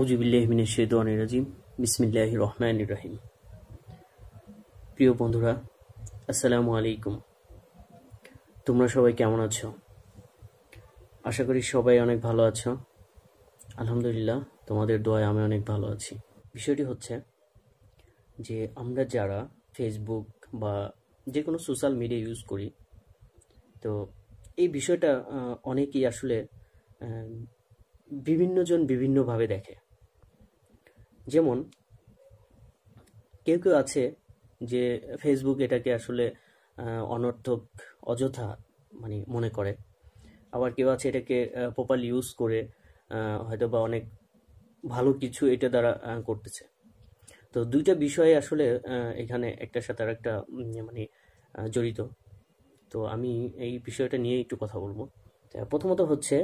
রাজিম বিসমিল্লাহ রহমান রাহিম প্রিয় বন্ধুরা আসসালামু আলাইকুম তোমরা সবাই কেমন আছো আশা করি সবাই অনেক ভালো আছো আলহামদুলিল্লাহ তোমাদের দোয়ায় আমি অনেক ভালো আছি বিষয়টি হচ্ছে যে আমরা যারা ফেসবুক বা যে কোনো সোশ্যাল মিডিয়া ইউজ করি তো এই বিষয়টা অনেকেই আসলে বিভিন্নজন বিভিন্নভাবে দেখে যেমন কেউ কেউ আছে যে ফেসবুক এটাকে আসলে অনর্থক অযথা মানে মনে করে আবার কেউ আছে এটাকে প্রপারলি ইউজ করে হয়তো বা অনেক ভালো কিছু এটা দ্বারা করতেছে তো দুইটা বিষয়ে আসলে এখানে একটার সাথে আর একটা মানে জড়িত তো আমি এই বিষয়টা নিয়ে একটু কথা বলবো প্রথমত হচ্ছে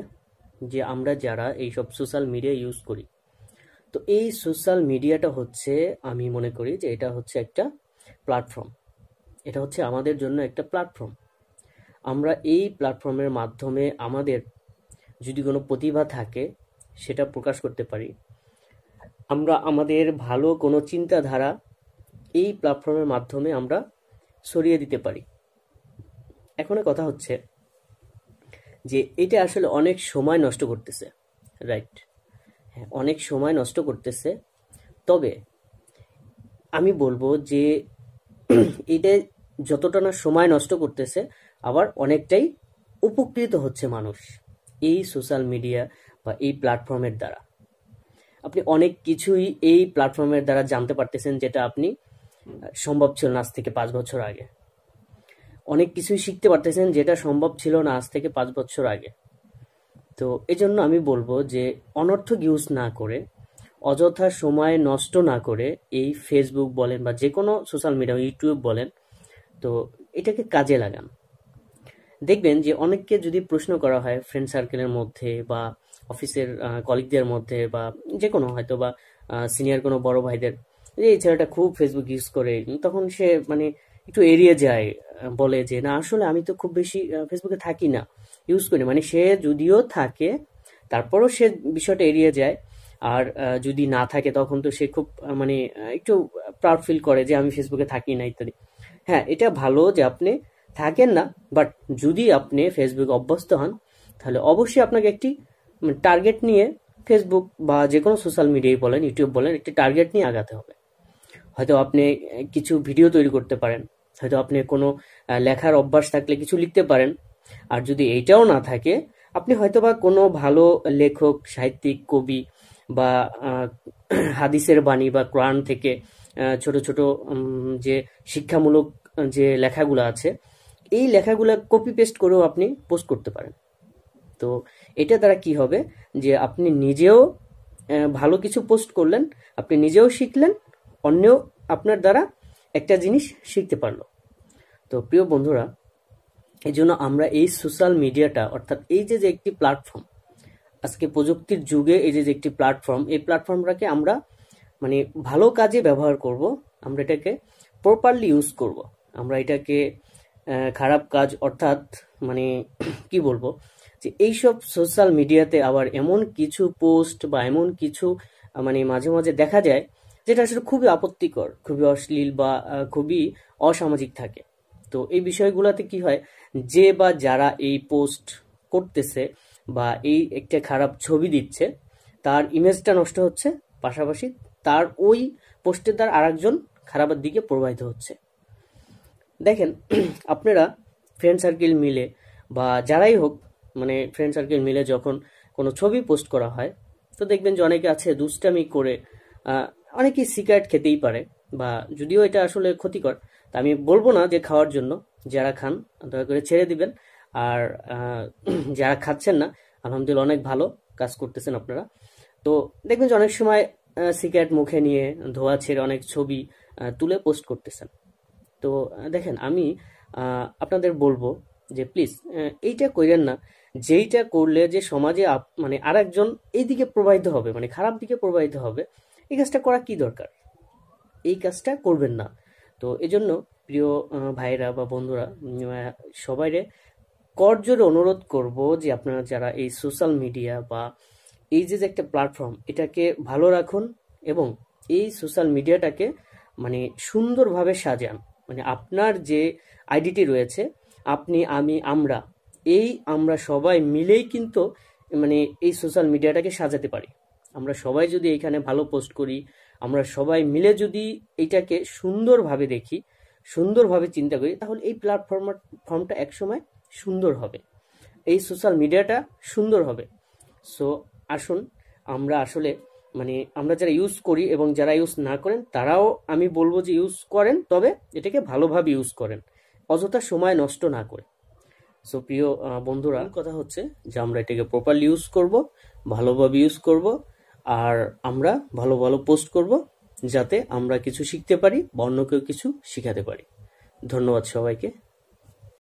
যে আমরা যারা এইসব সোশ্যাল মিডিয়া ইউজ করি তো এই সোশ্যাল মিডিয়াটা হচ্ছে আমি মনে করি যে এটা হচ্ছে একটা প্ল্যাটফর্ম এটা হচ্ছে আমাদের জন্য একটা প্ল্যাটফর্ম আমরা এই প্ল্যাটফর্মের মাধ্যমে আমাদের যদি কোনো প্রতিভা থাকে সেটা প্রকাশ করতে পারি আমরা আমাদের ভালো কোনো চিন্তাধারা এই প্ল্যাটফর্মের মাধ্যমে আমরা সরিয়ে দিতে পারি এখনের কথা হচ্ছে যে এটা আসলে অনেক সময় নষ্ট করতেছে রাইট অনেক সময় নষ্ট করতেছে তবে আমি বলবো যে এটা যতটা না সময় নষ্ট করতেছে আবার অনেকটাই উপকৃত হচ্ছে মানুষ এই সোশ্যাল মিডিয়া বা এই প্ল্যাটফর্মের দ্বারা আপনি অনেক কিছুই এই প্ল্যাটফর্মের দ্বারা জানতে পারতেছেন যেটা আপনি সম্ভব ছিল না আজ থেকে পাঁচ বছর আগে অনেক কিছুই শিখতে পারতেছেন যেটা সম্ভব ছিল না আজ থেকে পাঁচ বছর আগে তো এজন্য আমি বলবো যে অনর্থক ইউজ না করে অযথা সময় নষ্ট না করে এই ফেসবুক বলেন বা যে কোনো সোশ্যাল মিডিয়া ইউটিউব বলেন তো এটাকে কাজে লাগান দেখবেন যে অনেককে যদি প্রশ্ন করা হয় ফ্রেন্ড সার্কেলের মধ্যে বা অফিসের কলিগদের মধ্যে বা যে কোনো হয়তো বা সিনিয়র কোনো বড় ভাইদের এই ছেলেটা খুব ফেসবুক ইউজ করে তখন সে মানে একটু এড়িয়ে যায় বলে যে না আসলে আমি তো খুব বেশি ফেসবুকে থাকি না ইউজ করি মানে সে যদিও থাকে তারপরও সে বিষয়টা এড়িয়ে যায় আর যদি না থাকে তখন তো সে খুব মানে একটু প্রাউড ফিল করে যে আমি ফেসবুকে থাকি না ইত্যাদি হ্যাঁ এটা ভালো যে আপনি থাকেন না বাট যদি আপনি ফেসবুক অভ্যস্ত হন তাহলে অবশ্যই আপনাকে একটি টার্গেট মানে, নিয়ে ফেসবুক বা যে কোনো সোশ্যাল মিডিয়ায় বলেন ইউটিউব বলেন একটি টার্গেট নিয়ে আগাতে হবে হয়তো আপনি কিছু ভিডিও তৈরি করতে পারেন হয়তো আপনি কোনো লেখার অভ্যাস থাকলে কিছু লিখতে পারেন আর যদি এইটাও না থাকে আপনি হয়তোবা কোনো ভালো লেখক সাহিত্যিক কবি বা হাদিসের বাণী বা কোরআন থেকে ছোট ছোট যে শিক্ষামূলক যে লেখাগুলো আছে এই লেখাগুলো কপি পেস্ট করেও আপনি পোস্ট করতে পারেন তো এটা দ্বারা কি হবে যে আপনি নিজেও ভালো কিছু পোস্ট করলেন আপনি নিজেও শিখলেন অন্যও আপনার দ্বারা একটা জিনিস শিখতে পারলো তো প্রিয় বন্ধুরা এই জন্য আমরা এই সোশ্যাল মিডিয়াটা অর্থাৎ এই যে যে একটি প্ল্যাটফর্ম আজকে প্রযুক্তির যুগে এই যে যে একটি প্ল্যাটফর্ম এই প্ল্যাটফর্মটাকে আমরা মানে ভালো কাজে ব্যবহার করব আমরা এটাকে প্রপারলি ইউজ করব আমরা এটাকে খারাপ কাজ অর্থাৎ মানে কি বলবো যে এইসব সোশ্যাল মিডিয়াতে আবার এমন কিছু পোস্ট বা এমন কিছু মানে মাঝে মাঝে দেখা যায় যেটা আসলে খুবই আপত্তিকর খুবই অশ্লীল বা খুবই অসামাজিক থাকে তো এই বিষয়গুলোতে কি হয় যে বা যারা এই পোস্ট করতেছে বা এই একটা খারাপ ছবি দিচ্ছে তার ইমেজটা নষ্ট হচ্ছে পাশাপাশি তার ওই পোস্টের দ্বারা আরেকজন খারাপের দিকে প্রবাহিত হচ্ছে দেখেন আপনারা ফ্রেন্ড সার্কেল মিলে বা যারাই হোক মানে ফ্রেন্ড সার্কেল মিলে যখন কোনো ছবি পোস্ট করা হয় তো দেখবেন যে অনেকে আছে দুষ্টামি করে অনেকেই সিগারেট খেতেই পারে বা যদিও এটা আসলে ক্ষতিকর তা আমি বলবো না যে খাওয়ার জন্য যারা খান দয়া করে ছেড়ে দিবেন আর যারা খাচ্ছেন না আলহামদুলিল্লাহ অনেক ভালো কাজ করতেছেন আপনারা তো দেখবেন যে অনেক সময় সিগারেট মুখে নিয়ে ধোয়া ছেড়ে অনেক ছবি তুলে পোস্ট করতেছেন তো দেখেন আমি আপনাদের বলবো যে প্লিজ এইটা করেন না যেইটা করলে যে সমাজে মানে আরেকজন এইদিকে প্রবাহিত হবে মানে খারাপ দিকে প্রবাহিত হবে এই কাজটা করা কি দরকার এই কাজটা করবেন না তো এজন্য প্রিয় ভাইরা বা বন্ধুরা সবাইরে করজোরে অনুরোধ করব যে আপনারা যারা এই সোশ্যাল মিডিয়া বা এই যে একটা প্ল্যাটফর্ম এটাকে ভালো রাখুন এবং এই সোশ্যাল মিডিয়াটাকে মানে সুন্দরভাবে সাজান মানে আপনার যে আইডিটি রয়েছে আপনি আমি আমরা এই আমরা সবাই মিলেই কিন্তু মানে এই সোশ্যাল মিডিয়াটাকে সাজাতে পারি আমরা সবাই যদি এখানে ভালো পোস্ট করি আমরা সবাই মিলে যদি এটাকে সুন্দরভাবে দেখি সুন্দরভাবে চিন্তা করি তাহলে এই প্ল্যাটফর্ম ফর্মটা একসময় সুন্দর হবে এই সোশ্যাল মিডিয়াটা সুন্দর হবে সো আসুন আমরা আসলে মানে আমরা যারা ইউজ করি এবং যারা ইউজ না করেন তারাও আমি বলবো যে ইউজ করেন তবে এটাকে ভালোভাবে ইউজ করেন অযথা সময় নষ্ট না করে সো প্রিয় বন্ধুরা কথা হচ্ছে যে আমরা এটাকে প্রপারলি ইউজ করব ভালোভাবে ইউজ করব আর আমরা ভালো ভালো পোস্ট করব যাতে আমরা কিছু শিখতে পারি বা অন্যকেও কিছু শিখাতে পারি ধন্যবাদ সবাইকে